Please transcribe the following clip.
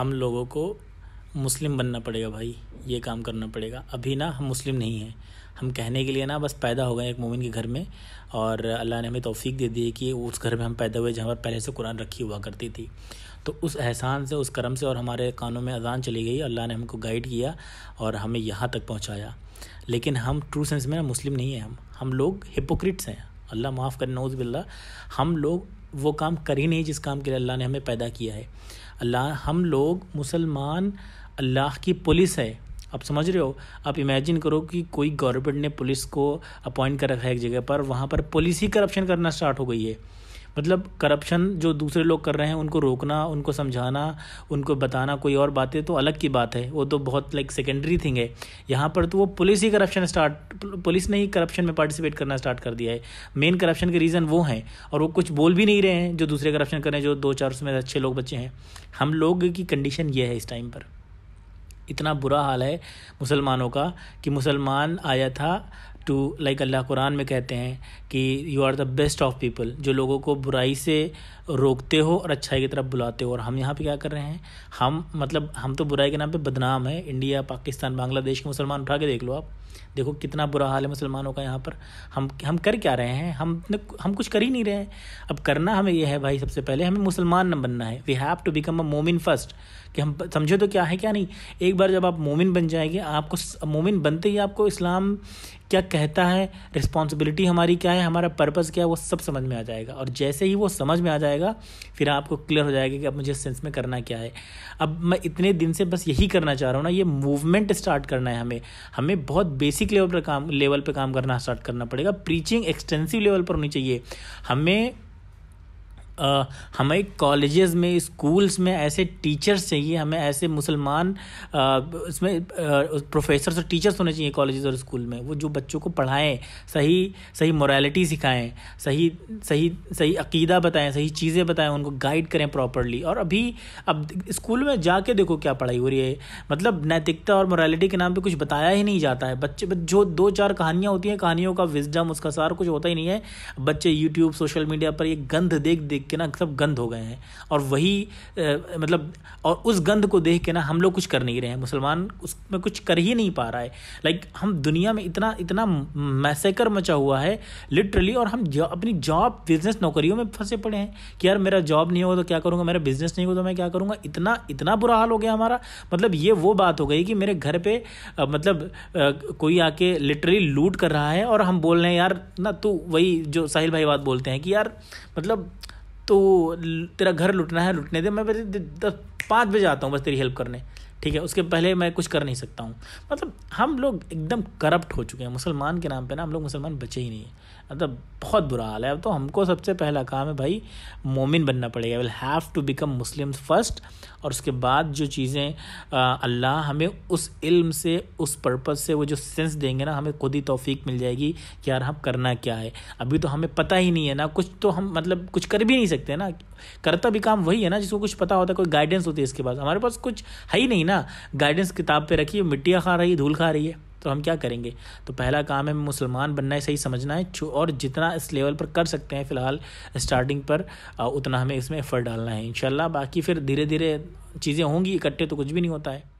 हम लोगों को मुस्लिम बनना पड़ेगा भाई ये काम करना पड़ेगा अभी ना हम मुस्लिम नहीं हैं हम कहने के लिए ना बस पैदा हो गए एक मोमिन के घर में और अल्लाह ने हमें तोफ़ी दे दी है कि उस घर में हम पैदा हुए जहाँ पर पहले से कुरान रखी हुआ करती थी तो उस एहसान से उस करम से और हमारे कानों में अजान चली गई अल्लाह ने हमको गाइड किया और हमें यहाँ तक पहुँचाया लेकिन हम ट्रू सेंस में ना मुस्लिम नहीं हैं हम हम लोग हिपोक्रिट्स हैं अल्लाह माफ़ कर नौज बिल्ला हम लोग वो काम कर ही नहीं जिस काम के लिए अल्लाह ने हमें पैदा किया है अल्लाह हम लोग मुसलमान अल्लाह की पुलिस है आप समझ रहे हो आप इमेजिन करो कि कोई गवर्नमेंट ने पुलिस को अपॉइंट कर रखा है एक जगह पर वहाँ पर पुलिस ही करप्शन करना स्टार्ट हो गई है मतलब करप्शन जो दूसरे लोग कर रहे हैं उनको रोकना उनको समझाना उनको बताना कोई और बातें तो अलग की बात है वो तो बहुत लाइक सेकेंडरी थिंग है यहाँ पर तो वो पुलिस ही करप्शन स्टार्ट पुलिस ने ही करप्शन में पार्टिसिपेट करना स्टार्ट कर दिया है मेन करप्शन के रीज़न वो हैं और वो कुछ बोल भी नहीं रहे हैं जो दूसरे करप्शन कर रहे हैं जो दो चार उसमें अच्छे लोग बच्चे हैं हम लोग की कंडीशन ये है इस टाइम पर इतना बुरा हाल है मुसलमानों का कि मुसलमान आया था टू लाइक अल्लाह कुरान में कहते हैं कि you are the best of people जो लोगों को बुराई से रोकते हो और अच्छाई की तरफ बुलाते हो और हम यहाँ पे क्या कर रहे हैं हम मतलब हम तो बुराई के नाम पे बदनाम है इंडिया पाकिस्तान बांग्लादेश के मुसलमान उठा के देख लो आप देखो कितना बुरा हाल है मुसलमानों का यहाँ पर हम हम कर क्या रहे हैं हम हम कुछ कर ही नहीं रहे हैं अब करना हमें यह है भाई सबसे पहले हमें मुसलमान न बनना है we have to become a मोमिन फर्स्ट कि हम समझो तो क्या है क्या नहीं एक बार जब आप मोमिन बन जाएंगे आपको मोमिन बनते ही आपको इस्लाम क्या कहता है रिस्पॉन्सिबिलिटी हमारी क्या है हमारा पर्पज़ क्या है वो सब समझ में आ जाएगा और जैसे ही वो समझ में आ जाएगा फिर आपको क्लियर हो जाएगा कि अब मुझे सेंस में करना क्या है अब मैं इतने दिन से बस यही करना चाह रहा हूँ ना ये मूवमेंट स्टार्ट करना है हमें हमें बहुत बेसिक लेवल पर काम लेवल पर काम करना स्टार्ट करना पड़ेगा प्रीचिंग एक्सटेंसिव लेवल पर होनी चाहिए हमें हमें कॉलेजेस में स्कूल्स में ऐसे टीचर्स चाहिए हमें ऐसे मुसलमान उसमें प्रोफेसर और टीचर्स होने चाहिए कॉलेजेस और स्कूल में वो जो बच्चों को पढ़ाएँ सही सही मोरालिटी सिखाएँ सही सही सही अकीदा बताएं सही चीज़ें बताएं उनको गाइड करें प्रॉपरली और अभी अब स्कूल में जाके देखो क्या पढ़ाई हो रही है मतलब नैतिकता और मोरालिटी के नाम पर कुछ बताया ही नहीं जाता है बच्चे जो दो चार कहानियाँ होती हैं कहानियों का विजडम उसका सार कुछ होता ही नहीं है बच्चे यूट्यूब सोशल मीडिया पर ये गंध देख देख के ना सब गंद हो गए हैं और वही मतलब और उस गंद को देख के ना हम लोग कुछ कर नहीं रहे हैं मुसलमान उसमें कुछ कर ही नहीं पा रहा है लाइक हम दुनिया में इतना इतना मैसेकर मचा हुआ है लिटरली और हम जौ, अपनी जॉब बिजनेस नौकरियों में फंसे पड़े हैं कि यार मेरा जॉब नहीं होगा तो क्या करूँगा मेरा बिजनेस नहीं होगा तो मैं क्या करूँगा इतना इतना बुरा हाल हो गया हमारा मतलब ये वो बात हो गई कि मेरे घर पर मतलब कोई आके लिटरली लूट कर रहा है और हम बोल रहे हैं यार ना तो वही जो साहिल भाई बात बोलते हैं कि यार मतलब तो तेरा घर लुटना है लुटने दे मैं बस पाँच बजे आता हूँ बस तेरी हेल्प करने ठीक है उसके पहले मैं कुछ कर नहीं सकता हूँ मतलब हम लोग एकदम करप्ट हो चुके हैं मुसलमान के नाम पे ना हम लोग मुसलमान बचे ही नहीं हैं मतलब बहुत बुरा हाल है अब तो हमको सबसे पहला काम है भाई मोमिन बनना पड़ेगा will have to become Muslim first और उसके बाद जो चीज़ें अल्लाह हमें उस इल्म से उस पर्पज़ से वो जो सेंस देंगे ना हमें खुद ही तोफ़ी मिल जाएगी कि यार हम करना क्या है अभी तो हमें पता ही नहीं है ना कुछ तो हम मतलब कुछ कर भी नहीं सकते ना करता भी काम वही है ना जिसको कुछ पता होता है कोई गाइडेंस होती है इसके पास हमारे पास कुछ है ही नहीं ना गाइडेंस किताब पे रखी है मिट्टियाँ खा रही है धूल खा रही है तो हम क्या करेंगे तो पहला काम है मुसलमान बनना है सही समझना है और जितना इस लेवल पर कर सकते हैं फ़िलहाल स्टार्टिंग पर उतना हमें इसमें एफर्ट डालना है इन बाकी फिर धीरे धीरे चीज़ें होंगी इकट्ठे तो कुछ भी नहीं होता है